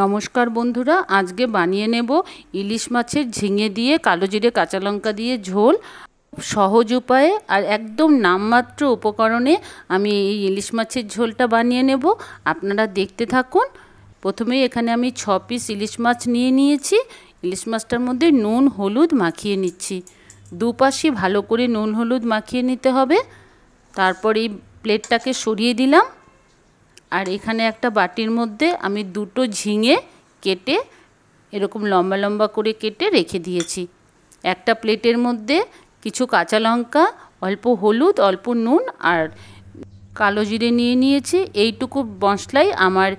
নমস্কার বন্ধুরা আজকে বানিয়ে নেব ইলিশ মাছের ঝিঙে দিয়ে কালো জিরে কাঁচা লঙ্কা দিয়ে ঝোল সহজ উপায়ে আর একদম নামমাত্র উপকরণে আমি এই ইলিশ মাছের ঝোলটা বানিয়ে নেব আপনারা দেখতে থাকুন প্রথমেই এখানে আমি ছ পিস ইলিশ মাছ নিয়ে নিয়েছি ইলিশ মাছটার মধ্যে নুন হলুদ মাখিয়ে নিচ্ছি দুপাশে ভালো করে নুন হলুদ মাখিয়ে নিতে হবে তারপর এই প্লেটটাকে সরিয়ে দিলাম আর এখানে একটা বাটির মধ্যে আমি দুটো ঝিঙে কেটে এরকম লম্বা লম্বা করে কেটে রেখে দিয়েছি একটা প্লেটের মধ্যে কিছু কাঁচা লঙ্কা অল্প হলুদ অল্প নুন আর কালো জিরে নিয়ে নিয়েছি এইটুকু মশলাই আমার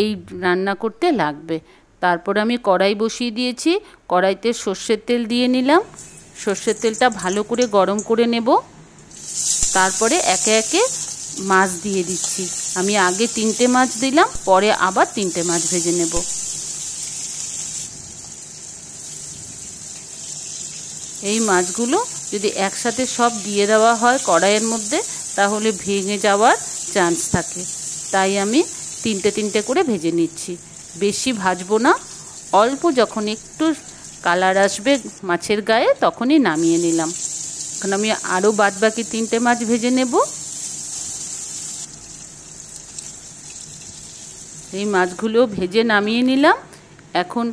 এই রান্না করতে লাগবে তারপর আমি কড়াই বসিয়ে দিয়েছি কড়াইতে সর্ষের তেল দিয়ে নিলাম সর্ষের তেলটা ভালো করে গরম করে নেব তারপরে একে একে মাছ দিয়ে দিচ্ছি আমি আগে তিনটে মাছ দিলাম পরে আবার তিনটে মাছ ভেজে নেব এই মাছগুলো যদি একসাথে সব দিয়ে দেওয়া হয় কড়াইয়ের মধ্যে তাহলে ভেঙে যাওয়ার চান্স থাকে তাই আমি তিনটে তিনটে করে ভেজে নিচ্ছি বেশি ভাজবো না অল্প যখন একটু কালার আসবে মাছের গায়ে তখনই নামিয়ে নিলাম এখন আমি আরও বাদবাকি তিনটে মাছ ভেজে নেবো এই মাছগুলো ভেজে নামিয়ে নিলাম এখন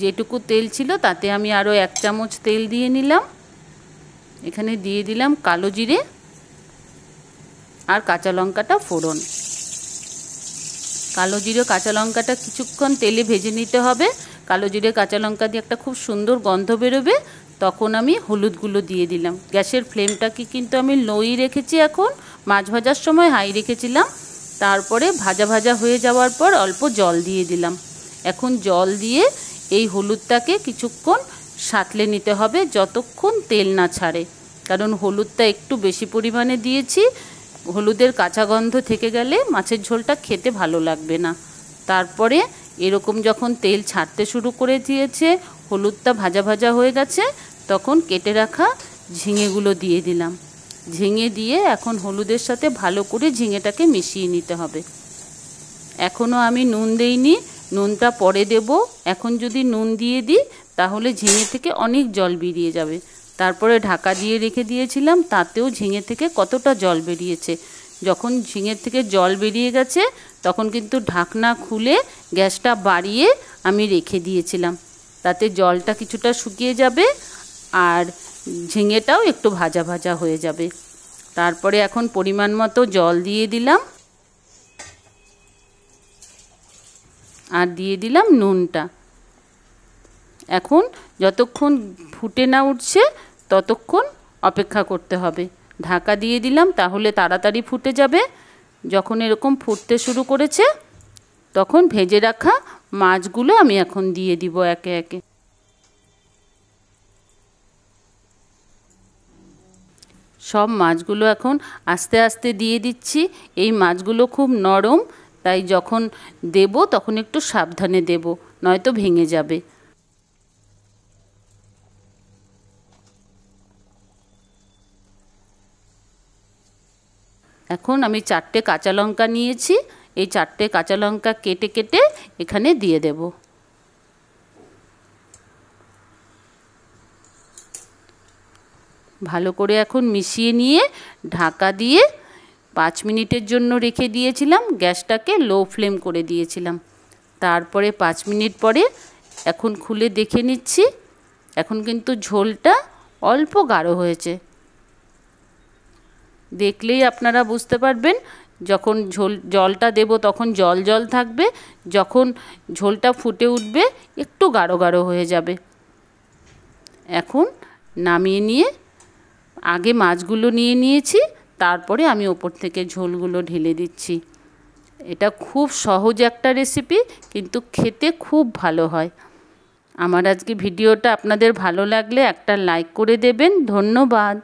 যেটুকু তেল ছিল তাতে আমি আরও এক চামচ তেল দিয়ে নিলাম এখানে দিয়ে দিলাম কালো জিরে আর কাঁচা লঙ্কাটা ফোড়ন কালো জিরে কাঁচা লঙ্কাটা কিছুক্ষণ তেলে ভেজে নিতে হবে কালো জিরে কাঁচা লঙ্কা দিয়ে একটা খুব সুন্দর গন্ধ বেরোবে তখন আমি হলুদগুলো দিয়ে দিলাম গ্যাসের ফ্লেমটাকে কিন্তু আমি লোই রেখেছি এখন মাছ ভাজার সময় হাই রেখেছিলাম তারপরে ভাজা ভাজা হয়ে যাওয়ার পর অল্প জল দিয়ে দিলাম এখন জল দিয়ে এই হলুদটাকে কিছুক্ষণ সাঁতলে নিতে হবে যতক্ষণ তেল না ছাড়ে কারণ হলুদটা একটু বেশি পরিমাণে দিয়েছি হলুদের কাঁচা গন্ধ থেকে গেলে মাছের ঝোলটা খেতে ভালো লাগবে না তারপরে এরকম যখন তেল ছাড়তে শুরু করে দিয়েছে হলুদটা ভাজা ভাজা হয়ে গেছে তখন কেটে রাখা ঝিঙেগুলো দিয়ে দিলাম ঝিঙে দিয়ে এখন হলুদের সাথে ভালো করে ঝিঙেটাকে মিশিয়ে নিতে হবে এখনও আমি নুন দেইনি নুনটা পরে দেব এখন যদি নুন দিয়ে দিই তাহলে ঝিঙে থেকে অনেক জল বেরিয়ে যাবে তারপরে ঢাকা দিয়ে রেখে দিয়েছিলাম তাতেও ঝিঙে থেকে কতটা জল বেরিয়েছে যখন ঝিঙের থেকে জল বেরিয়ে গেছে তখন কিন্তু ঢাকনা খুলে গ্যাসটা বাড়িয়ে আমি রেখে দিয়েছিলাম তাতে জলটা কিছুটা শুকিয়ে যাবে আর ঝিঙেটাও একটু ভাজা ভাজা হয়ে যাবে তারপরে এখন পরিমাণ মতো জল দিয়ে দিলাম আর দিয়ে দিলাম নুনটা এখন যতক্ষণ ফুটে না উঠছে ততক্ষণ অপেক্ষা করতে হবে ঢাকা দিয়ে দিলাম তাহলে তাড়াতাড়ি ফুটে যাবে যখন এরকম ফুটতে শুরু করেছে তখন ভেজে রাখা মাছগুলো আমি এখন দিয়ে দিব একে একে সব মাছগুলো এখন আস্তে আস্তে দিয়ে দিচ্ছি এই মাছগুলো খুব নরম তাই যখন দেব তখন একটু সাবধানে দেব নয়তো ভেঙে যাবে এখন আমি চারটে কাঁচা লঙ্কা নিয়েছি এই চারটে কাঁচা লঙ্কা কেটে কেটে এখানে দিয়ে দেবো ভালো করে এখন মিশিয়ে নিয়ে ঢাকা দিয়ে পাঁচ মিনিটের জন্য রেখে দিয়েছিলাম গ্যাসটাকে লো ফ্লেম করে দিয়েছিলাম তারপরে পাঁচ মিনিট পরে এখন খুলে দেখে নিচ্ছি এখন কিন্তু ঝোলটা অল্প গাঢ় হয়েছে দেখলেই আপনারা বুঝতে পারবেন যখন ঝোল জলটা দেব তখন জল জল থাকবে যখন ঝোলটা ফুটে উঠবে একটু গাঢ় গাঢ় হয়ে যাবে এখন নামিয়ে নিয়ে আগে মাছগুলো নিয়ে নিয়েছি তারপরে আমি ওপর থেকে ঝোলগুলো ঢেলে দিচ্ছি এটা খুব সহজ একটা রেসিপি কিন্তু খেতে খুব ভালো হয় আমার আজকে ভিডিওটা আপনাদের ভালো লাগলে একটা লাইক করে দেবেন ধন্যবাদ